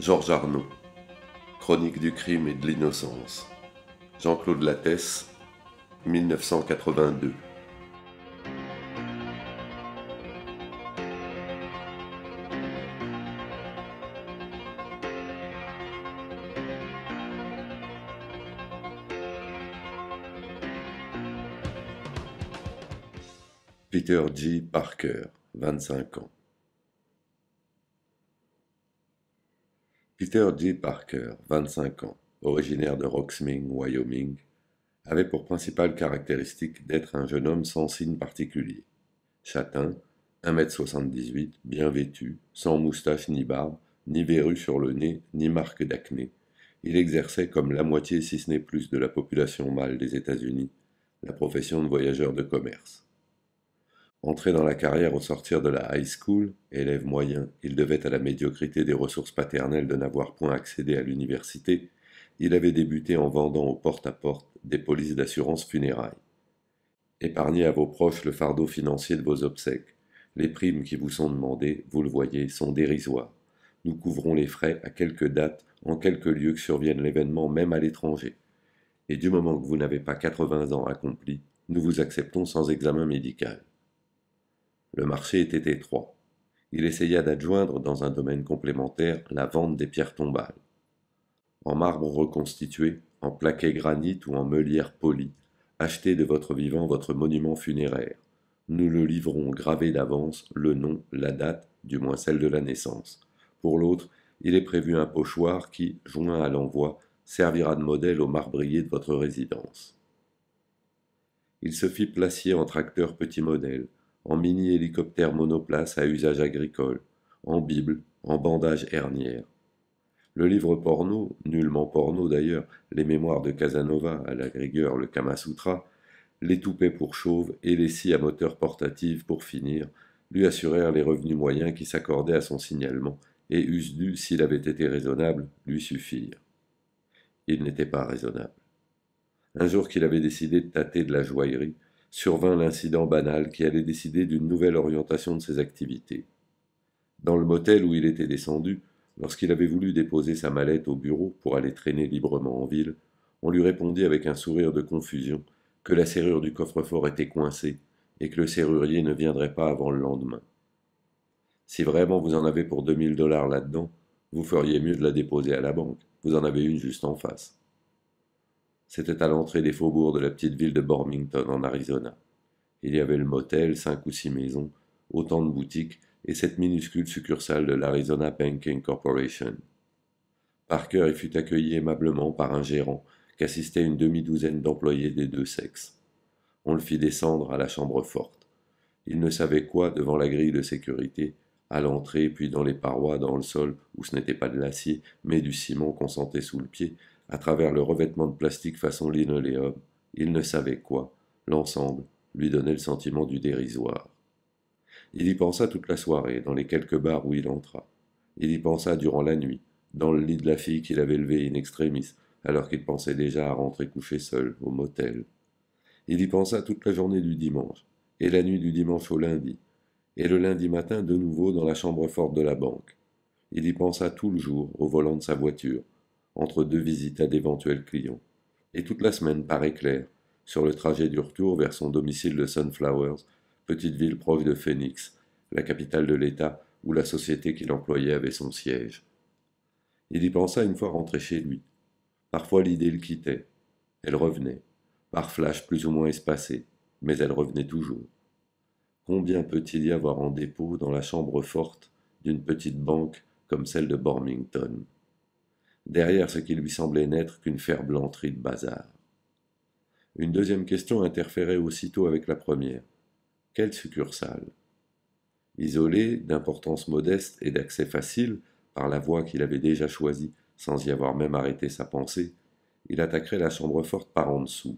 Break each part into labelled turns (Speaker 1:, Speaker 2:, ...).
Speaker 1: Georges Arnaud. Chronique du crime et de l'innocence. Jean-Claude Lattès, 1982. Peter G. Parker, 25 ans. Peter J. Parker, 25 ans, originaire de Roxming, Wyoming, avait pour principale caractéristique d'être un jeune homme sans signe particulier. Châtain, 1m78, bien vêtu, sans moustache ni barbe, ni verrue sur le nez, ni marque d'acné, il exerçait comme la moitié, si ce n'est plus, de la population mâle des États-Unis, la profession de voyageur de commerce. Entré dans la carrière au sortir de la high school, élève moyen, il devait à la médiocrité des ressources paternelles de n'avoir point accédé à l'université, il avait débuté en vendant au porte-à-porte des polices d'assurance funérailles. Épargnez à vos proches le fardeau financier de vos obsèques. Les primes qui vous sont demandées, vous le voyez, sont dérisoires. Nous couvrons les frais à quelques dates, en quelques lieux que survienne l'événement, même à l'étranger. Et du moment que vous n'avez pas 80 ans accomplis, nous vous acceptons sans examen médical. Le marché était étroit. Il essaya d'adjoindre dans un domaine complémentaire la vente des pierres tombales. En marbre reconstitué, en plaquet granit ou en meulière polie, achetez de votre vivant votre monument funéraire. Nous le livrons gravé d'avance le nom, la date, du moins celle de la naissance. Pour l'autre, il est prévu un pochoir qui, joint à l'envoi, servira de modèle au marbrier de votre résidence. Il se fit placer en tracteur petits modèles, en mini-hélicoptère monoplace à usage agricole, en Bible, en bandage hernière. Le livre porno, nullement porno d'ailleurs, les mémoires de Casanova, à la rigueur le Kamasutra, les toupets pour chauve et les scies à moteur portative pour finir, lui assurèrent les revenus moyens qui s'accordaient à son signalement et eussent dû, s'il avait été raisonnable, lui suffire. Il n'était pas raisonnable. Un jour qu'il avait décidé de tâter de la joaillerie, survint l'incident banal qui allait décider d'une nouvelle orientation de ses activités. Dans le motel où il était descendu, lorsqu'il avait voulu déposer sa mallette au bureau pour aller traîner librement en ville, on lui répondit avec un sourire de confusion que la serrure du coffre-fort était coincée et que le serrurier ne viendrait pas avant le lendemain. Si vraiment vous en avez pour deux mille dollars là-dedans, vous feriez mieux de la déposer à la banque. Vous en avez une juste en face. C'était à l'entrée des faubourgs de la petite ville de Bormington, en Arizona. Il y avait le motel, cinq ou six maisons, autant de boutiques et cette minuscule succursale de l'Arizona Banking Corporation. Parker y fut accueilli aimablement par un gérant qu'assistait une demi-douzaine d'employés des deux sexes. On le fit descendre à la chambre forte. Il ne savait quoi devant la grille de sécurité, à l'entrée puis dans les parois, dans le sol, où ce n'était pas de l'acier, mais du ciment qu'on sentait sous le pied, à travers le revêtement de plastique façon linoléum, il ne savait quoi. L'ensemble lui donnait le sentiment du dérisoire. Il y pensa toute la soirée, dans les quelques bars où il entra. Il y pensa durant la nuit, dans le lit de la fille qu'il avait levée in extremis, alors qu'il pensait déjà à rentrer coucher seul, au motel. Il y pensa toute la journée du dimanche, et la nuit du dimanche au lundi, et le lundi matin de nouveau dans la chambre forte de la banque. Il y pensa tout le jour au volant de sa voiture, entre deux visites à d'éventuels clients, et toute la semaine par éclair, sur le trajet du retour vers son domicile de Sunflowers, petite ville proche de Phoenix, la capitale de l'État où la société qu'il employait avait son siège. Il y pensa une fois rentré chez lui. Parfois l'idée le quittait, elle revenait, par flash plus ou moins espacé, mais elle revenait toujours. Combien peut-il y avoir en dépôt dans la chambre forte d'une petite banque comme celle de Bormington derrière ce qui lui semblait n'être qu'une ferblanterie de bazar. Une deuxième question interférait aussitôt avec la première. Quelle succursale Isolé, d'importance modeste et d'accès facile, par la voie qu'il avait déjà choisie, sans y avoir même arrêté sa pensée, il attaquerait la chambre forte par en dessous.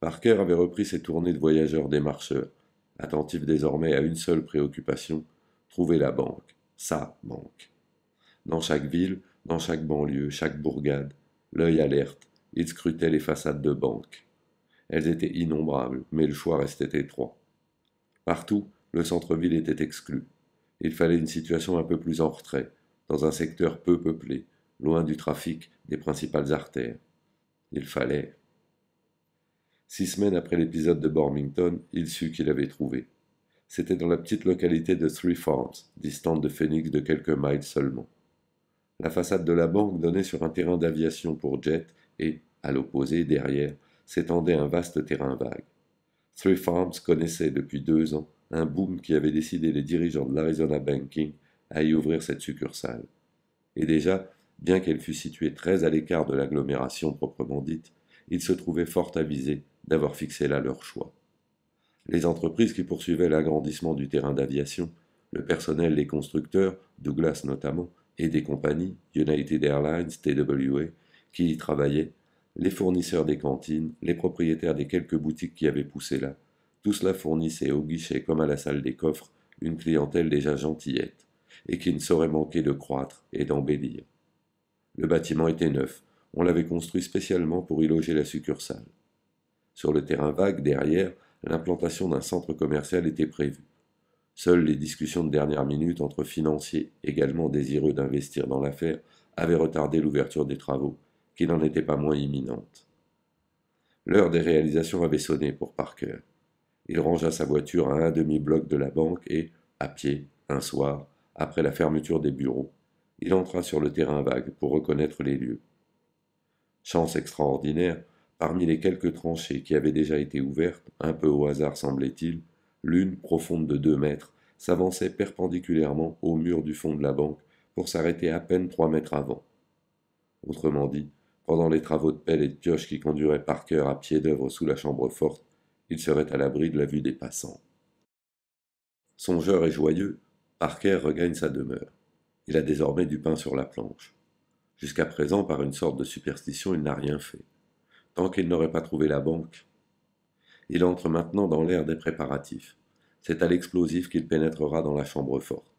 Speaker 1: Parker avait repris ses tournées de voyageurs démarcheur, attentif désormais à une seule préoccupation, trouver la banque, sa banque. Dans chaque ville, dans chaque banlieue, chaque bourgade, l'œil alerte, il scrutait les façades de banques. Elles étaient innombrables, mais le choix restait étroit. Partout, le centre-ville était exclu. Il fallait une situation un peu plus en retrait, dans un secteur peu peuplé, loin du trafic des principales artères. Il fallait. Six semaines après l'épisode de Bormington, il sut qu'il avait trouvé. C'était dans la petite localité de Three Farms, distante de Phoenix de quelques miles seulement. La façade de la banque donnait sur un terrain d'aviation pour jet et, à l'opposé, derrière, s'étendait un vaste terrain vague. Three Farms connaissait depuis deux ans un boom qui avait décidé les dirigeants de l'Arizona Banking à y ouvrir cette succursale. Et déjà, bien qu'elle fût située très à l'écart de l'agglomération proprement dite, ils se trouvaient fort avisés d'avoir fixé là leur choix. Les entreprises qui poursuivaient l'agrandissement du terrain d'aviation, le personnel, les constructeurs, Douglas notamment, et des compagnies, United Airlines, TWA, qui y travaillaient, les fournisseurs des cantines, les propriétaires des quelques boutiques qui avaient poussé là, tout cela fournissait au guichet comme à la salle des coffres une clientèle déjà gentillette, et qui ne saurait manquer de croître et d'embellir. Le bâtiment était neuf, on l'avait construit spécialement pour y loger la succursale. Sur le terrain vague derrière, l'implantation d'un centre commercial était prévue. Seules les discussions de dernière minute entre financiers également désireux d'investir dans l'affaire avaient retardé l'ouverture des travaux, qui n'en étaient pas moins imminentes. L'heure des réalisations avait sonné pour Parker. Il rangea sa voiture à un demi-bloc de la banque et, à pied, un soir, après la fermeture des bureaux, il entra sur le terrain vague pour reconnaître les lieux. Chance extraordinaire, parmi les quelques tranchées qui avaient déjà été ouvertes, un peu au hasard semblait-il, l'une, profonde de deux mètres, s'avançait perpendiculairement au mur du fond de la banque pour s'arrêter à peine trois mètres avant. Autrement dit, pendant les travaux de pelle et de pioche qui conduiraient Parker à pied d'œuvre sous la chambre forte, il serait à l'abri de la vue des passants. Songeur et joyeux, Parker regagne sa demeure. Il a désormais du pain sur la planche. Jusqu'à présent, par une sorte de superstition, il n'a rien fait. Tant qu'il n'aurait pas trouvé la banque, il entre maintenant dans l'ère des préparatifs. C'est à l'explosif qu'il pénétrera dans la chambre forte.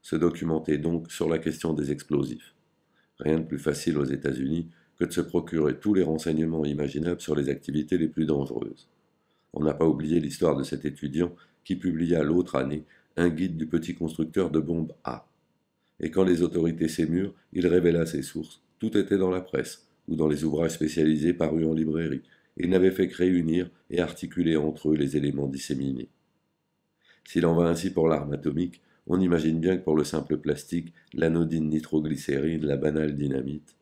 Speaker 1: Se documenter donc sur la question des explosifs. Rien de plus facile aux États-Unis que de se procurer tous les renseignements imaginables sur les activités les plus dangereuses. On n'a pas oublié l'histoire de cet étudiant qui publia l'autre année un guide du petit constructeur de bombes A. Et quand les autorités s'émurent, il révéla ses sources. Tout était dans la presse ou dans les ouvrages spécialisés parus en librairie, et n'avaient fait que réunir et articuler entre eux les éléments disséminés. S'il en va ainsi pour l'arme atomique, on imagine bien que pour le simple plastique, l'anodine nitroglycérine, la banale dynamite.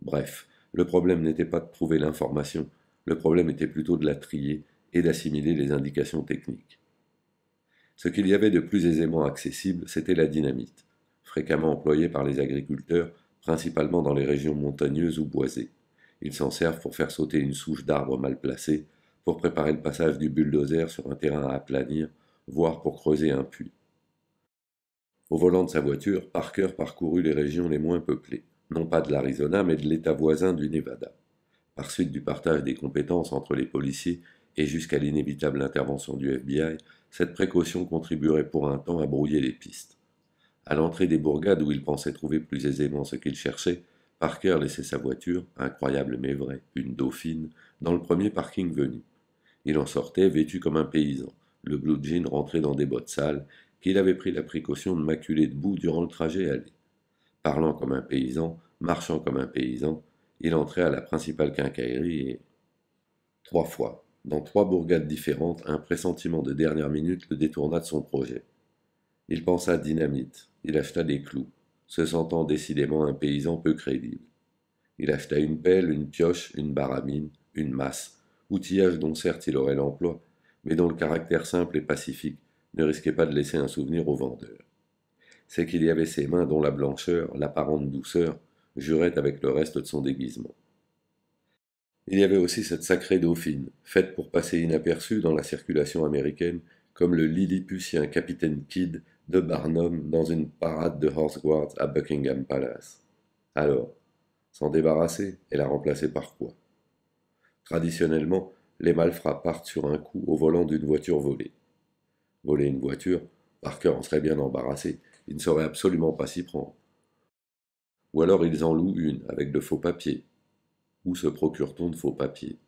Speaker 1: Bref, le problème n'était pas de trouver l'information, le problème était plutôt de la trier et d'assimiler les indications techniques. Ce qu'il y avait de plus aisément accessible, c'était la dynamite, fréquemment employée par les agriculteurs, principalement dans les régions montagneuses ou boisées. Ils s'en servent pour faire sauter une souche d'arbres mal placés, pour préparer le passage du bulldozer sur un terrain à aplanir, voire pour creuser un puits. Au volant de sa voiture, Parker parcourut les régions les moins peuplées, non pas de l'Arizona, mais de l'État voisin du Nevada. Par suite du partage des compétences entre les policiers et jusqu'à l'inévitable intervention du FBI, cette précaution contribuerait pour un temps à brouiller les pistes. À l'entrée des bourgades où il pensait trouver plus aisément ce qu'il cherchait, Parker laissait sa voiture, incroyable mais vraie, une dauphine, dans le premier parking venu. Il en sortait vêtu comme un paysan, le blue jean rentré dans des bottes sales, qu'il avait pris la précaution de maculer debout durant le trajet aller. Parlant comme un paysan, marchant comme un paysan, il entrait à la principale quincaillerie et. Trois fois, dans trois bourgades différentes, un pressentiment de dernière minute le détourna de son projet. Il pensa à dynamite, il acheta des clous, se sentant décidément un paysan peu crédible. Il acheta une pelle, une pioche, une baramine, une masse, outillage dont certes il aurait l'emploi, mais dont le caractère simple et pacifique ne risquait pas de laisser un souvenir au vendeur. C'est qu'il y avait ses mains dont la blancheur, l'apparente douceur, jurait avec le reste de son déguisement. Il y avait aussi cette sacrée dauphine, faite pour passer inaperçue dans la circulation américaine, comme le lilliputien capitaine Kidd de Barnum dans une parade de Horse Guards à Buckingham Palace. Alors, s'en débarrasser et la remplacer par quoi Traditionnellement, les malfrats partent sur un coup au volant d'une voiture volée. Voler une voiture, Parker en serait bien embarrassé, il ne saurait absolument pas s'y prendre. Ou alors ils en louent une avec de faux papiers. Où se procure-t-on de faux papiers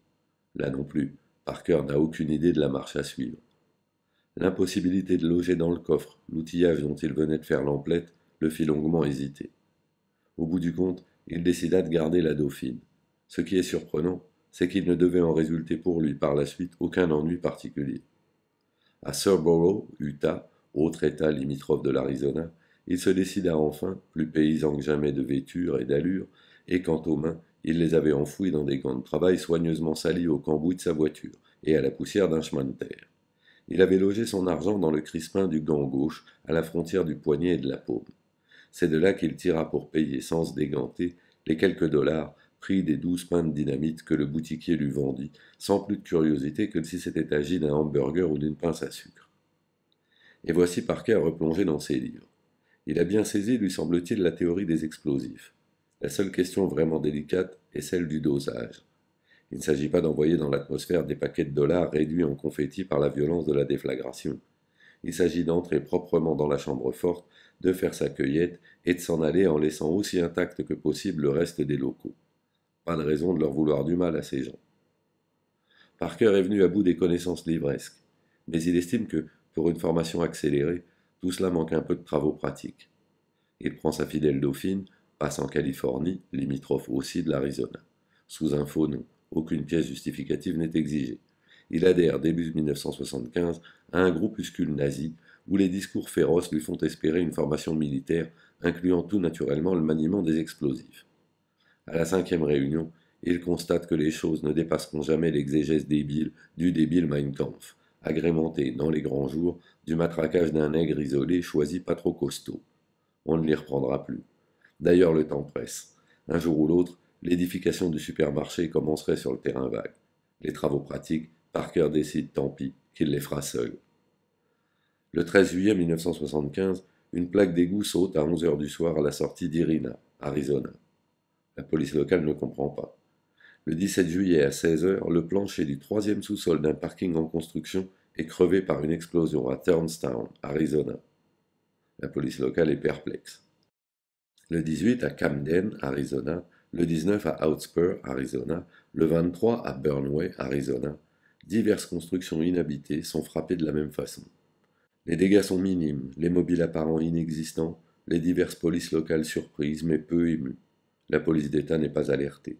Speaker 1: Là non plus, Parker n'a aucune idée de la marche à suivre l'impossibilité de loger dans le coffre l'outillage dont il venait de faire l'emplette le fit longuement hésiter. Au bout du compte, il décida de garder la dauphine. Ce qui est surprenant, c'est qu'il ne devait en résulter pour lui par la suite aucun ennui particulier. À Surborough, Utah, autre État limitrophe de l'Arizona, il se décida enfin, plus paysan que jamais de vêture et d'allure, et quant aux mains, il les avait enfouis dans des gants de travail soigneusement salis au cambouis de sa voiture et à la poussière d'un chemin de terre. Il avait logé son argent dans le crispin du gant gauche, à la frontière du poignet et de la paume. C'est de là qu'il tira pour payer, sans se déganter, les quelques dollars pris des douze pains de dynamite que le boutiquier lui vendit, sans plus de curiosité que si c'était agi d'un hamburger ou d'une pince à sucre. Et voici Parker replongé dans ses livres. Il a bien saisi, lui semble-t-il, la théorie des explosifs. La seule question vraiment délicate est celle du dosage. Il ne s'agit pas d'envoyer dans l'atmosphère des paquets de dollars réduits en confettis par la violence de la déflagration. Il s'agit d'entrer proprement dans la chambre forte, de faire sa cueillette et de s'en aller en laissant aussi intact que possible le reste des locaux. Pas de raison de leur vouloir du mal à ces gens. Parker est venu à bout des connaissances livresques, mais il estime que, pour une formation accélérée, tout cela manque un peu de travaux pratiques. Il prend sa fidèle dauphine, passe en Californie, limitrophe aussi de l'Arizona, sous un faux nom aucune pièce justificative n'est exigée. Il adhère début 1975 à un groupuscule nazi où les discours féroces lui font espérer une formation militaire incluant tout naturellement le maniement des explosifs. À la cinquième réunion, il constate que les choses ne dépasseront jamais l'exégèse débile du débile Mein Kampf, agrémenté dans les grands jours du matraquage d'un nègre isolé choisi pas trop costaud. On ne l'y reprendra plus. D'ailleurs, le temps presse. Un jour ou l'autre, L'édification du supermarché commencerait sur le terrain vague. Les travaux pratiques, Parker décide, tant pis, qu'il les fera seul. Le 13 juillet 1975, une plaque d'égout saute à 11 heures du soir à la sortie d'Irina, Arizona. La police locale ne comprend pas. Le 17 juillet à 16h, le plancher du troisième sous-sol d'un parking en construction est crevé par une explosion à Turnstown, Arizona. La police locale est perplexe. Le 18 à Camden, Arizona, le 19 à Outspur, Arizona, le 23 à Burnway, Arizona, diverses constructions inhabitées sont frappées de la même façon. Les dégâts sont minimes, les mobiles apparents inexistants, les diverses polices locales surprises mais peu émues. La police d'État n'est pas alertée.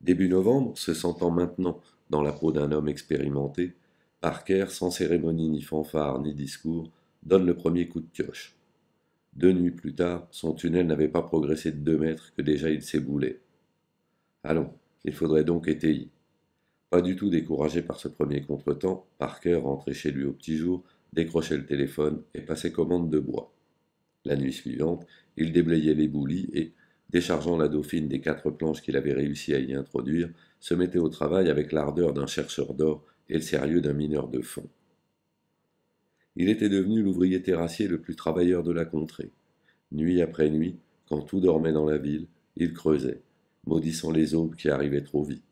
Speaker 1: Début novembre, se sentant maintenant dans la peau d'un homme expérimenté, Parker, sans cérémonie ni fanfare ni discours, donne le premier coup de pioche. Deux nuits plus tard, son tunnel n'avait pas progressé de deux mètres que déjà il s'éboulait. Allons, il faudrait donc étayer. Pas du tout découragé par ce premier contretemps, Parker rentrait chez lui au petit jour, décrochait le téléphone et passait commande de bois. La nuit suivante, il déblayait les boulis et, déchargeant la dauphine des quatre planches qu'il avait réussi à y introduire, se mettait au travail avec l'ardeur d'un chercheur d'or et le sérieux d'un mineur de fond il était devenu l'ouvrier terrassier le plus travailleur de la contrée. Nuit après nuit, quand tout dormait dans la ville, il creusait, maudissant les aubes qui arrivaient trop vite.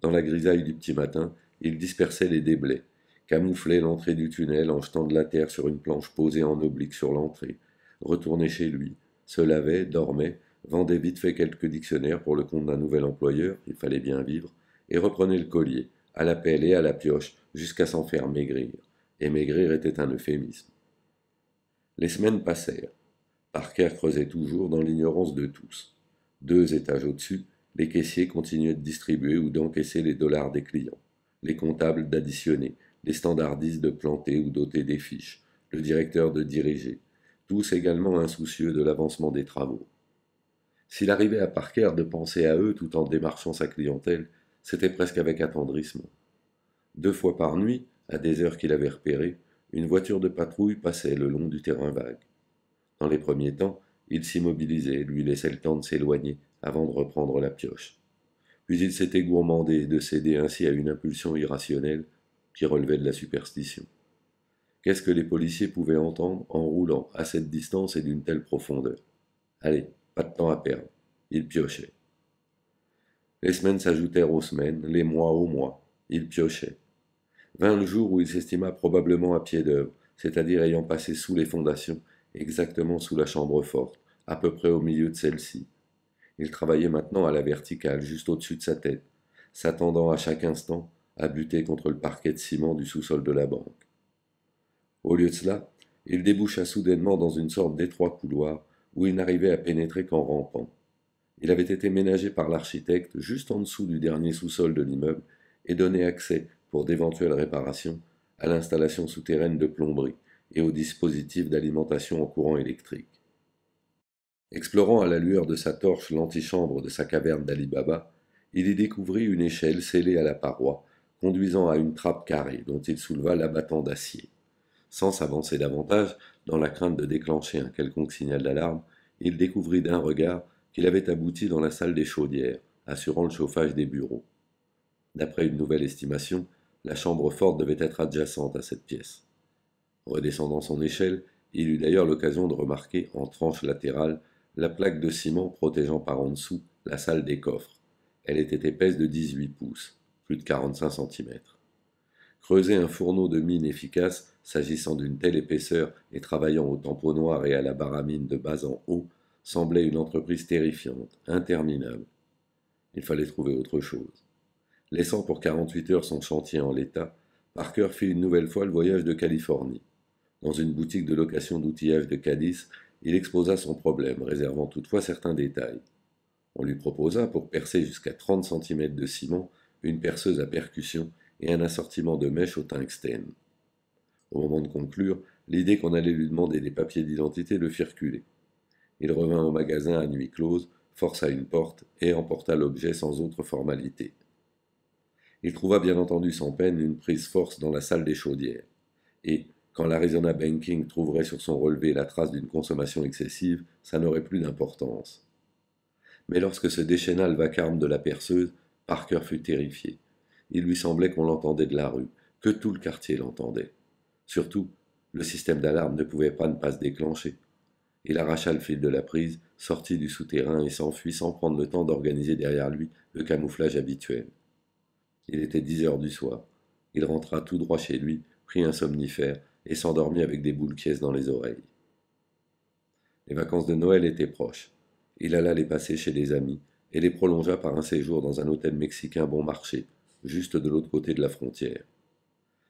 Speaker 1: Dans la grisaille du petit matin, il dispersait les déblais, camouflait l'entrée du tunnel en jetant de la terre sur une planche posée en oblique sur l'entrée, retournait chez lui, se lavait, dormait, vendait vite fait quelques dictionnaires pour le compte d'un nouvel employeur, il fallait bien vivre, et reprenait le collier, à la pelle et à la pioche, jusqu'à s'en faire maigrir et maigrir était un euphémisme. Les semaines passèrent. Parker creusait toujours dans l'ignorance de tous. Deux étages au-dessus, les caissiers continuaient de distribuer ou d'encaisser les dollars des clients, les comptables d'additionner, les standardistes de planter ou d'ôter des fiches, le directeur de diriger, tous également insoucieux de l'avancement des travaux. S'il arrivait à Parker de penser à eux tout en démarchant sa clientèle, c'était presque avec attendrissement. Deux fois par nuit, à des heures qu'il avait repérées, une voiture de patrouille passait le long du terrain vague. Dans les premiers temps, il s'immobilisait, lui laissait le temps de s'éloigner avant de reprendre la pioche. Puis il s'était gourmandé de céder ainsi à une impulsion irrationnelle qui relevait de la superstition. Qu'est-ce que les policiers pouvaient entendre en roulant à cette distance et d'une telle profondeur Allez, pas de temps à perdre. Il piochait. Les semaines s'ajoutèrent aux semaines, les mois aux mois. Il piochait vint le jour où il s'estima probablement à pied d'œuvre, c'est-à-dire ayant passé sous les fondations, exactement sous la chambre forte, à peu près au milieu de celle-ci. Il travaillait maintenant à la verticale, juste au-dessus de sa tête, s'attendant à chaque instant à buter contre le parquet de ciment du sous-sol de la banque. Au lieu de cela, il déboucha soudainement dans une sorte d'étroit couloir où il n'arrivait à pénétrer qu'en rampant. Il avait été ménagé par l'architecte juste en dessous du dernier sous-sol de l'immeuble et donné accès pour d'éventuelles réparations à l'installation souterraine de plomberie et aux dispositifs d'alimentation en courant électrique. Explorant à la lueur de sa torche l'antichambre de sa caverne d'Ali Baba, il y découvrit une échelle scellée à la paroi, conduisant à une trappe carrée dont il souleva l'abattant d'acier. Sans s'avancer davantage, dans la crainte de déclencher un quelconque signal d'alarme, il découvrit d'un regard qu'il avait abouti dans la salle des chaudières, assurant le chauffage des bureaux. D'après une nouvelle estimation, la chambre forte devait être adjacente à cette pièce. Redescendant son échelle, il eut d'ailleurs l'occasion de remarquer en tranche latérale la plaque de ciment protégeant par en dessous la salle des coffres. Elle était épaisse de 18 pouces, plus de 45 cm. Creuser un fourneau de mine efficace, s'agissant d'une telle épaisseur et travaillant au tampon noir et à la baramine de bas en haut, semblait une entreprise terrifiante, interminable. Il fallait trouver autre chose. Laissant pour 48 heures son chantier en l'état, Parker fit une nouvelle fois le voyage de Californie. Dans une boutique de location d'outillage de Cadiz, il exposa son problème, réservant toutefois certains détails. On lui proposa, pour percer jusqu'à 30 cm de ciment, une perceuse à percussion et un assortiment de mèches au tungstène. Au moment de conclure, l'idée qu'on allait lui demander des papiers d'identité le fit reculer. Il revint au magasin à nuit close, força une porte et emporta l'objet sans autre formalité il trouva bien entendu sans peine une prise force dans la salle des chaudières. Et, quand l'Arizona Banking trouverait sur son relevé la trace d'une consommation excessive, ça n'aurait plus d'importance. Mais lorsque se déchaîna le vacarme de la perceuse, Parker fut terrifié. Il lui semblait qu'on l'entendait de la rue, que tout le quartier l'entendait. Surtout, le système d'alarme ne pouvait pas ne pas se déclencher. Il arracha le fil de la prise, sortit du souterrain et s'enfuit sans prendre le temps d'organiser derrière lui le camouflage habituel. Il était dix heures du soir. Il rentra tout droit chez lui, prit un somnifère et s'endormit avec des boules pièces dans les oreilles. Les vacances de Noël étaient proches. Il alla les passer chez des amis et les prolongea par un séjour dans un hôtel mexicain bon marché, juste de l'autre côté de la frontière.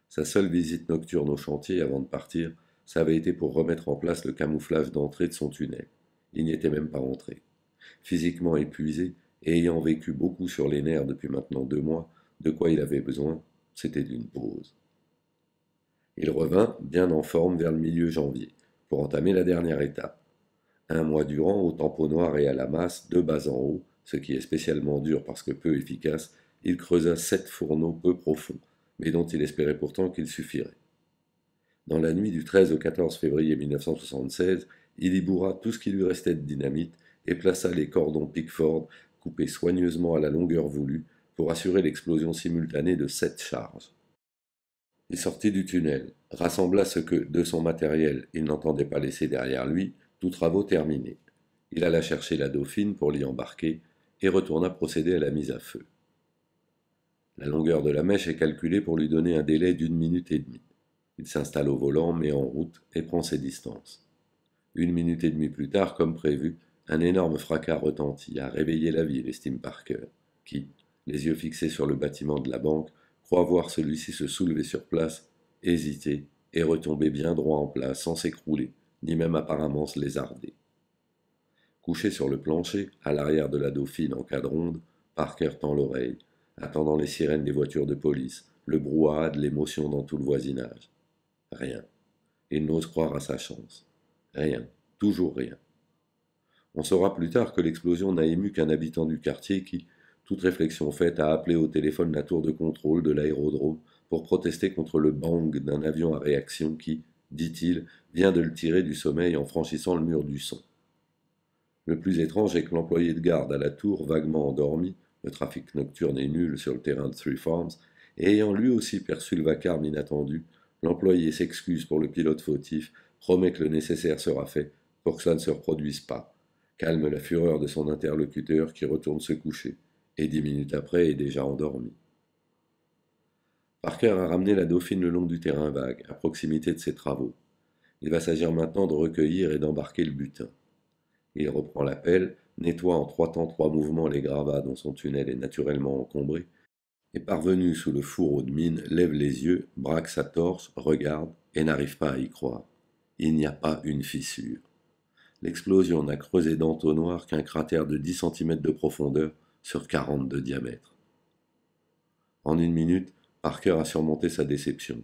Speaker 1: Sa seule visite nocturne au chantier avant de partir, ça avait été pour remettre en place le camouflage d'entrée de son tunnel. Il n'y était même pas entré. Physiquement épuisé et ayant vécu beaucoup sur les nerfs depuis maintenant deux mois, de quoi il avait besoin, c'était d'une pause. Il revint, bien en forme, vers le milieu janvier, pour entamer la dernière étape. Un mois durant, au tampon noir et à la masse, de bas en haut, ce qui est spécialement dur parce que peu efficace, il creusa sept fourneaux peu profonds, mais dont il espérait pourtant qu'ils suffiraient. Dans la nuit du 13 au 14 février 1976, il y bourra tout ce qui lui restait de dynamite et plaça les cordons Pickford, coupés soigneusement à la longueur voulue, pour assurer l'explosion simultanée de sept charges. Il sortit du tunnel, rassembla ce que, de son matériel, il n'entendait pas laisser derrière lui, tous travaux terminés. Il alla chercher la dauphine pour l'y embarquer et retourna procéder à la mise à feu. La longueur de la mèche est calculée pour lui donner un délai d'une minute et demie. Il s'installe au volant, met en route et prend ses distances. Une minute et demie plus tard, comme prévu, un énorme fracas retentit a réveillé la ville, estime Parker, qui, les yeux fixés sur le bâtiment de la banque, croit voir celui-ci se soulever sur place, hésiter et retomber bien droit en place sans s'écrouler, ni même apparemment se lézarder. Couché sur le plancher, à l'arrière de la Dauphine en cadronde, Parker tend l'oreille, attendant les sirènes des voitures de police, le brouhaha de l'émotion dans tout le voisinage. Rien. Il n'ose croire à sa chance. Rien. Toujours rien. On saura plus tard que l'explosion n'a ému qu'un habitant du quartier qui, toute réflexion faite a appelé au téléphone la tour de contrôle de l'aérodrome pour protester contre le bang d'un avion à réaction qui, dit-il, vient de le tirer du sommeil en franchissant le mur du son. Le plus étrange est que l'employé de garde à la tour, vaguement endormi, le trafic nocturne est nul sur le terrain de Three Farms, et ayant lui aussi perçu le vacarme inattendu, l'employé s'excuse pour le pilote fautif, promet que le nécessaire sera fait pour que ça ne se reproduise pas, calme la fureur de son interlocuteur qui retourne se coucher et dix minutes après est déjà endormi. Parker a ramené la dauphine le long du terrain vague, à proximité de ses travaux. Il va s'agir maintenant de recueillir et d'embarquer le butin. Il reprend l'appel, nettoie en trois temps trois mouvements les gravats dont son tunnel est naturellement encombré, et parvenu sous le fourreau de mine, lève les yeux, braque sa torse, regarde, et n'arrive pas à y croire. Il n'y a pas une fissure. L'explosion n'a creusé d'entonnoir qu'un cratère de 10 cm de profondeur, sur 40 de diamètre. En une minute, Parker a surmonté sa déception.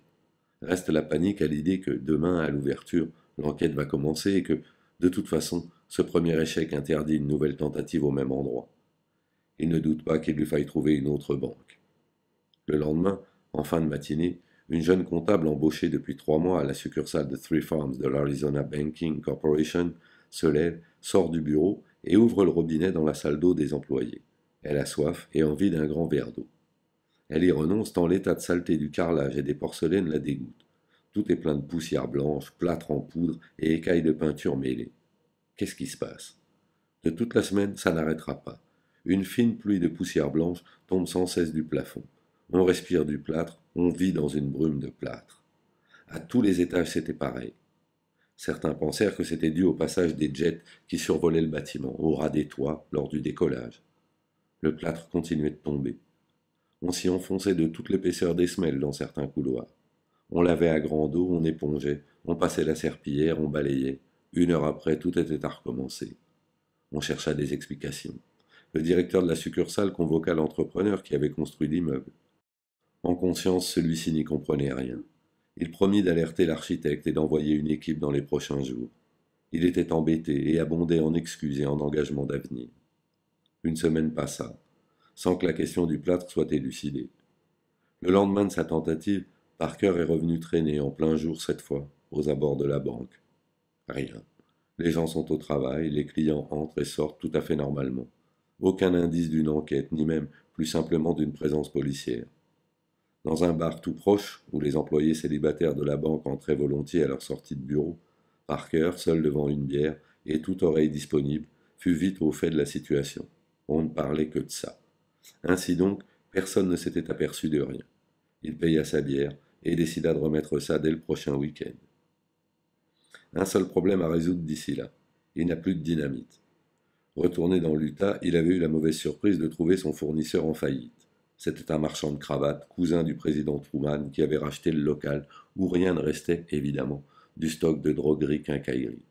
Speaker 1: Reste la panique à l'idée que demain, à l'ouverture, l'enquête va commencer et que, de toute façon, ce premier échec interdit une nouvelle tentative au même endroit. Il ne doute pas qu'il lui faille trouver une autre banque. Le lendemain, en fin de matinée, une jeune comptable embauchée depuis trois mois à la succursale de Three Farms de l'Arizona Banking Corporation se lève, sort du bureau et ouvre le robinet dans la salle d'eau des employés. Elle a soif et envie d'un grand verre d'eau. Elle y renonce tant l'état de saleté du carrelage et des porcelaines la dégoûte. Tout est plein de poussière blanche, plâtre en poudre et écailles de peinture mêlées. Qu'est-ce qui se passe De toute la semaine, ça n'arrêtera pas. Une fine pluie de poussière blanche tombe sans cesse du plafond. On respire du plâtre, on vit dans une brume de plâtre. À tous les étages, c'était pareil. Certains pensèrent que c'était dû au passage des jets qui survolaient le bâtiment, au ras des toits, lors du décollage. Le plâtre continuait de tomber. On s'y enfonçait de toute l'épaisseur des semelles dans certains couloirs. On lavait à grand eau, on épongeait, on passait la serpillière, on balayait. Une heure après, tout était à recommencer. On chercha des explications. Le directeur de la succursale convoqua l'entrepreneur qui avait construit l'immeuble. En conscience, celui-ci n'y comprenait rien. Il promit d'alerter l'architecte et d'envoyer une équipe dans les prochains jours. Il était embêté et abondait en excuses et en engagements d'avenir. Une semaine passa, sans que la question du plâtre soit élucidée. Le lendemain de sa tentative, Parker est revenu traîner en plein jour cette fois, aux abords de la banque. Rien. Les gens sont au travail, les clients entrent et sortent tout à fait normalement. Aucun indice d'une enquête, ni même plus simplement d'une présence policière. Dans un bar tout proche, où les employés célibataires de la banque entraient volontiers à leur sortie de bureau, Parker, seul devant une bière et toute oreille disponible, fut vite au fait de la situation. On ne parlait que de ça. Ainsi donc, personne ne s'était aperçu de rien. Il paya sa bière et décida de remettre ça dès le prochain week-end. Un seul problème à résoudre d'ici là. Il n'a plus de dynamite. Retourné dans l'Utah, il avait eu la mauvaise surprise de trouver son fournisseur en faillite. C'était un marchand de cravates, cousin du président Truman, qui avait racheté le local, où rien ne restait, évidemment, du stock de droguerie quincaillerie.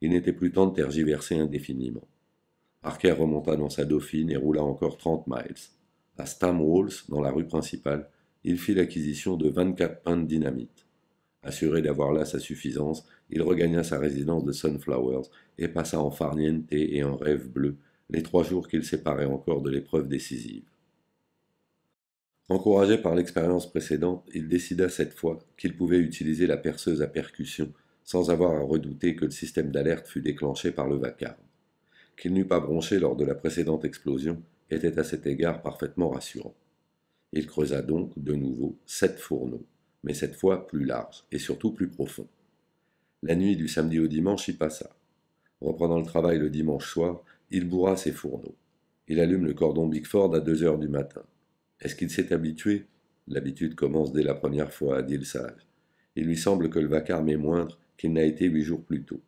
Speaker 1: Il n'était plus temps de tergiverser indéfiniment. Parker remonta dans sa dauphine et roula encore 30 miles. À Stamwalls, dans la rue principale, il fit l'acquisition de 24 pins de dynamite. Assuré d'avoir là sa suffisance, il regagna sa résidence de Sunflowers et passa en farniente et en rêve bleu les trois jours qu'il séparait encore de l'épreuve décisive. Encouragé par l'expérience précédente, il décida cette fois qu'il pouvait utiliser la perceuse à percussion sans avoir à redouter que le système d'alerte fût déclenché par le vacarme qu'il n'eût pas bronché lors de la précédente explosion était à cet égard parfaitement rassurant. Il creusa donc de nouveau sept fourneaux, mais cette fois plus larges et surtout plus profonds. La nuit du samedi au dimanche y passa. Reprenant le travail le dimanche soir, il bourra ses fourneaux. Il allume le cordon Bigford à deux heures du matin. Est-ce qu'il s'est habitué L'habitude commence dès la première fois, dit le sage. Il lui semble que le vacarme est moindre qu'il n'a été huit jours plus tôt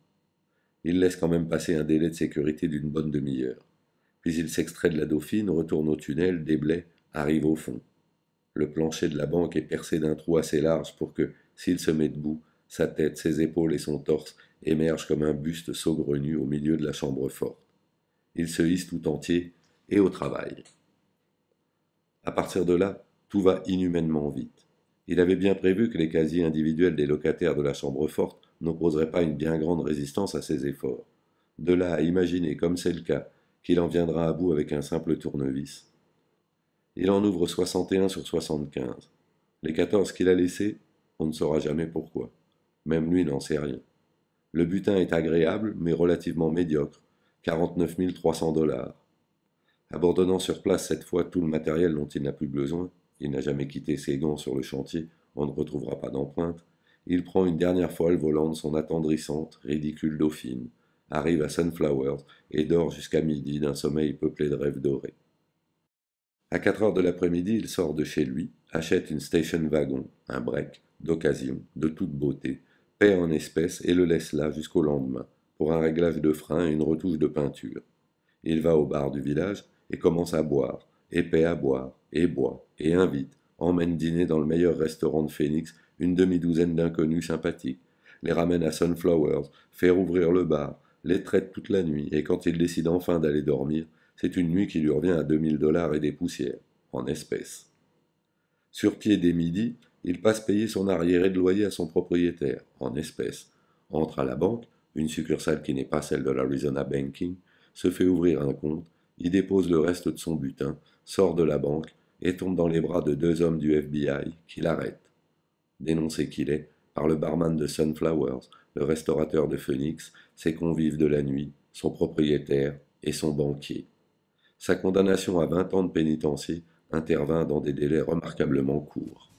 Speaker 1: il laisse quand même passer un délai de sécurité d'une bonne demi-heure. Puis il s'extrait de la Dauphine, retourne au tunnel, déblaye, arrive au fond. Le plancher de la banque est percé d'un trou assez large pour que, s'il se met debout, sa tête, ses épaules et son torse émergent comme un buste saugrenu au milieu de la chambre forte. Il se hisse tout entier et au travail. À partir de là, tout va inhumainement vite. Il avait bien prévu que les casiers individuels des locataires de la chambre forte n'opposerait pas une bien grande résistance à ses efforts. De là à imaginer, comme c'est le cas, qu'il en viendra à bout avec un simple tournevis. Il en ouvre 61 sur 75. Les 14 qu'il a laissés, on ne saura jamais pourquoi. Même lui n'en sait rien. Le butin est agréable, mais relativement médiocre. 49 300 dollars. Abandonnant sur place cette fois tout le matériel dont il n'a plus besoin, il n'a jamais quitté ses gants sur le chantier, on ne retrouvera pas d'empreinte, il prend une dernière fois le volant de son attendrissante, ridicule dauphine, arrive à Sunflowers et dort jusqu'à midi d'un sommeil peuplé de rêves dorés. À quatre heures de l'après-midi, il sort de chez lui, achète une station wagon, un break, d'occasion, de toute beauté, paie en espèces et le laisse là jusqu'au lendemain, pour un réglage de frein et une retouche de peinture. Il va au bar du village et commence à boire, et paie à boire, et boit, et invite, emmène dîner dans le meilleur restaurant de Phoenix une demi-douzaine d'inconnus sympathiques, les ramène à Sunflowers, fait rouvrir le bar, les traite toute la nuit, et quand il décide enfin d'aller dormir, c'est une nuit qui lui revient à 2000 dollars et des poussières, en espèces. Sur pied dès midi, il passe payer son arriéré de loyer à son propriétaire, en espèces, entre à la banque, une succursale qui n'est pas celle de l'Arizona Banking, se fait ouvrir un compte, y dépose le reste de son butin, sort de la banque et tombe dans les bras de deux hommes du FBI qui l'arrêtent dénoncé qu'il est, par le barman de Sunflowers, le restaurateur de Phoenix, ses convives de la nuit, son propriétaire et son banquier. Sa condamnation à 20 ans de pénitencier intervint dans des délais remarquablement courts.